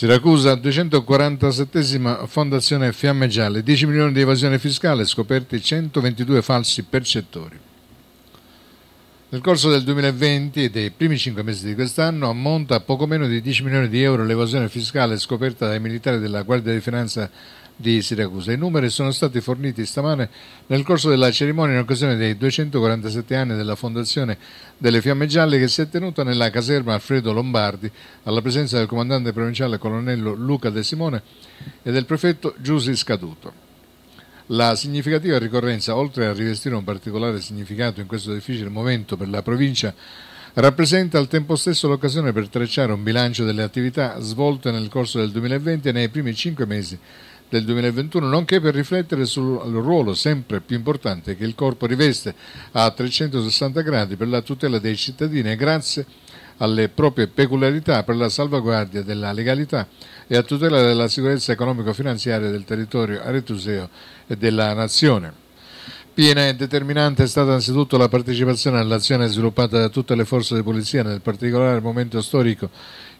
Siracusa, 247 Fondazione Fiamme Gialle, 10 milioni di evasione fiscale, scoperti 122 falsi percettori. Nel corso del 2020 e dei primi 5 mesi di quest'anno ammonta a poco meno di 10 milioni di euro l'evasione fiscale scoperta dai militari della Guardia di Finanza di Siracusa. I numeri sono stati forniti stamane nel corso della cerimonia in occasione dei 247 anni della fondazione delle Fiamme Gialle che si è tenuta nella caserma Alfredo Lombardi alla presenza del comandante provinciale colonnello Luca De Simone e del prefetto Giussi Scaduto. La significativa ricorrenza, oltre a rivestire un particolare significato in questo difficile momento per la provincia, rappresenta al tempo stesso l'occasione per tracciare un bilancio delle attività svolte nel corso del 2020 e nei primi cinque mesi del 2021, nonché per riflettere sul ruolo sempre più importante che il corpo riveste a 360 gradi per la tutela dei cittadini e grazie alle proprie peculiarità per la salvaguardia della legalità e a tutela della sicurezza economico-finanziaria del territorio aretuseo e della nazione. Piena e determinante è stata anzitutto la partecipazione all'azione sviluppata da tutte le forze di polizia nel particolare momento storico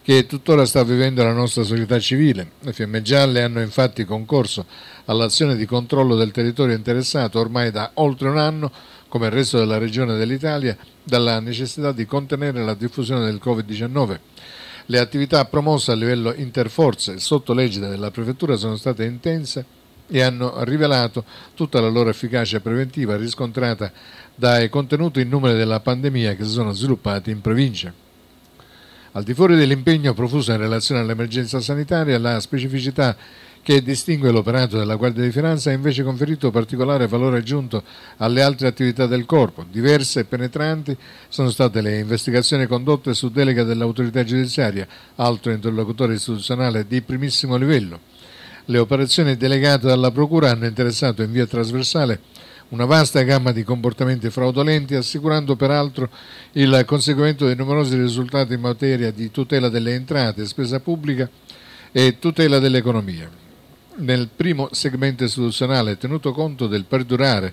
che tuttora sta vivendo la nostra società civile. Le Fiamme Gialle hanno infatti concorso all'azione di controllo del territorio interessato ormai da oltre un anno, come il resto della regione dell'Italia, dalla necessità di contenere la diffusione del Covid-19. Le attività promosse a livello interforze sotto legge della Prefettura sono state intense e hanno rivelato tutta la loro efficacia preventiva riscontrata dai contenuti in numero della pandemia che si sono sviluppati in provincia. Al di fuori dell'impegno profuso in relazione all'emergenza sanitaria, la specificità che distingue l'operato della Guardia di Finanza ha invece conferito particolare valore aggiunto alle altre attività del corpo. Diverse e penetranti sono state le investigazioni condotte su delega dell'autorità giudiziaria, altro interlocutore istituzionale di primissimo livello. Le operazioni delegate dalla Procura hanno interessato in via trasversale una vasta gamma di comportamenti fraudolenti, assicurando peraltro il conseguimento dei numerosi risultati in materia di tutela delle entrate, spesa pubblica e tutela dell'economia nel primo segmento istituzionale, tenuto conto del perdurare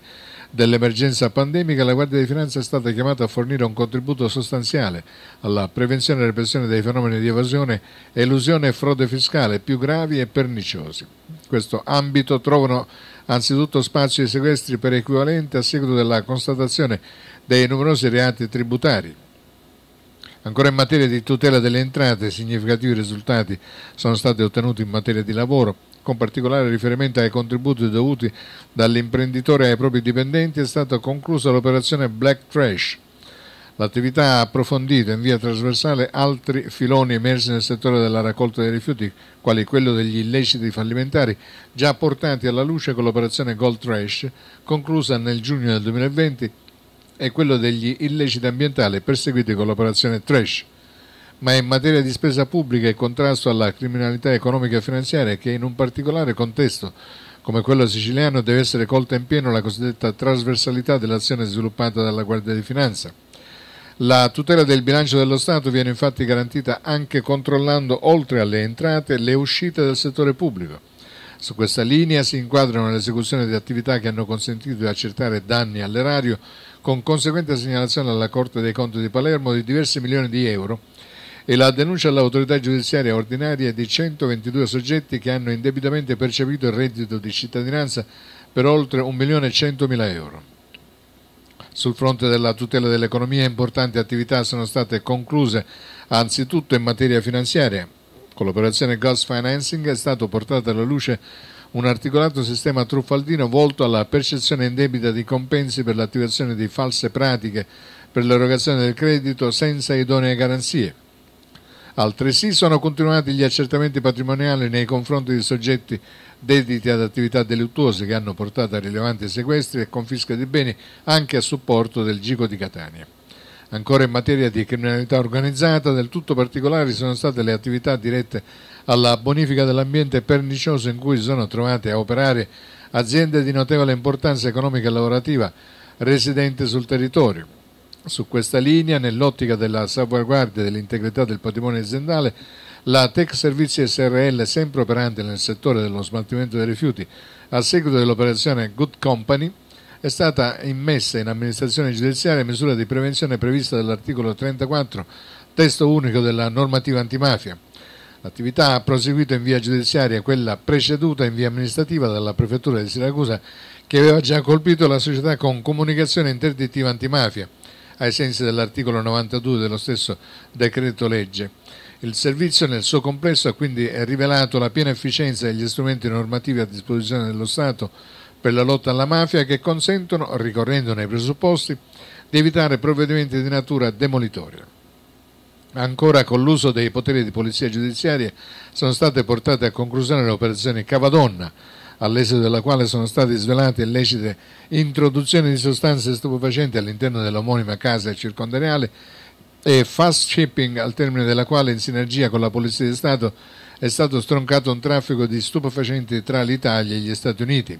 dell'emergenza pandemica, la Guardia di Finanza è stata chiamata a fornire un contributo sostanziale alla prevenzione e repressione dei fenomeni di evasione, elusione e frode fiscale più gravi e perniciosi. In questo ambito trovano anzitutto spazio i sequestri per equivalente a seguito della constatazione dei numerosi reati tributari Ancora in materia di tutela delle entrate, significativi risultati sono stati ottenuti in materia di lavoro, con particolare riferimento ai contributi dovuti dall'imprenditore ai propri dipendenti, è stata conclusa l'operazione Black Trash. L'attività ha approfondito in via trasversale altri filoni emersi nel settore della raccolta dei rifiuti, quali quello degli illeciti fallimentari, già portati alla luce con l'operazione Gold Trash, conclusa nel giugno del 2020 è quello degli illeciti ambientali perseguiti con l'operazione Trash, ma è in materia di spesa pubblica e contrasto alla criminalità economica e finanziaria che in un particolare contesto come quello siciliano deve essere colta in pieno la cosiddetta trasversalità dell'azione sviluppata dalla Guardia di Finanza. La tutela del bilancio dello Stato viene infatti garantita anche controllando, oltre alle entrate, le uscite del settore pubblico. Su questa linea si inquadrano l'esecuzione di attività che hanno consentito di accertare danni all'erario con conseguente segnalazione alla Corte dei Conti di Palermo di diversi milioni di euro e la denuncia all'autorità giudiziaria ordinaria di 122 soggetti che hanno indebitamente percepito il reddito di cittadinanza per oltre 1.100.000 euro. Sul fronte della tutela dell'economia importanti attività sono state concluse anzitutto in materia finanziaria. Con l'operazione Gas Financing è stato portato alla luce un articolato sistema truffaldino volto alla percezione indebita di compensi per l'attivazione di false pratiche per l'erogazione del credito senza idonee garanzie. Altresì sono continuati gli accertamenti patrimoniali nei confronti di soggetti dediti ad attività delittuose che hanno portato a rilevanti sequestri e confische di beni anche a supporto del Gico di Catania. Ancora in materia di criminalità organizzata, del tutto particolari sono state le attività dirette alla bonifica dell'ambiente pernicioso in cui sono trovate a operare aziende di notevole importanza economica e lavorativa residenti sul territorio. Su questa linea, nell'ottica della salvaguardia dell'integrità del patrimonio aziendale, la Tech Servizi SRL, sempre operante nel settore dello smaltimento dei rifiuti, a seguito dell'operazione Good Company, è stata immessa in amministrazione giudiziaria misura di prevenzione prevista dall'articolo 34, testo unico della normativa antimafia. L'attività ha proseguito in via giudiziaria quella preceduta in via amministrativa dalla Prefettura di Siracusa che aveva già colpito la società con comunicazione interdittiva antimafia ai sensi dell'articolo 92 dello stesso decreto legge. Il servizio nel suo complesso ha quindi rivelato la piena efficienza degli strumenti normativi a disposizione dello Stato per la lotta alla mafia che consentono, ricorrendo nei presupposti, di evitare provvedimenti di natura demolitoria. Ancora con l'uso dei poteri di polizia giudiziaria sono state portate a conclusione le operazioni Cavadonna, all'esito della quale sono state svelate illecite introduzioni di sostanze stupefacenti all'interno dell'omonima casa circondariale e fast shipping al termine della quale in sinergia con la Polizia di Stato è stato stroncato un traffico di stupefacenti tra l'Italia e gli Stati Uniti.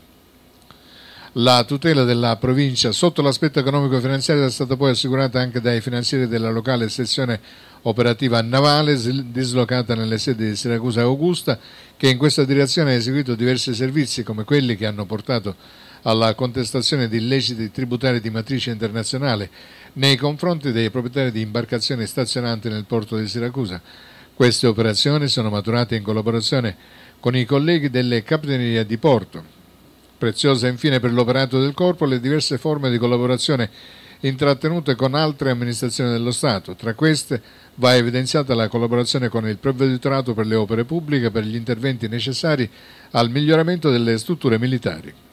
La tutela della provincia sotto l'aspetto economico e finanziario è stata poi assicurata anche dai finanzieri della locale sezione operativa navale dislocata nelle sedi di Siracusa e Augusta che in questa direzione ha eseguito diversi servizi come quelli che hanno portato alla contestazione di illeciti tributari di matrice internazionale nei confronti dei proprietari di imbarcazioni stazionanti nel porto di Siracusa. Queste operazioni sono maturate in collaborazione con i colleghi delle capitanerie di porto Preziosa infine per l'operato del Corpo le diverse forme di collaborazione intrattenute con altre amministrazioni dello Stato. Tra queste va evidenziata la collaborazione con il provveditorato per le opere pubbliche per gli interventi necessari al miglioramento delle strutture militari.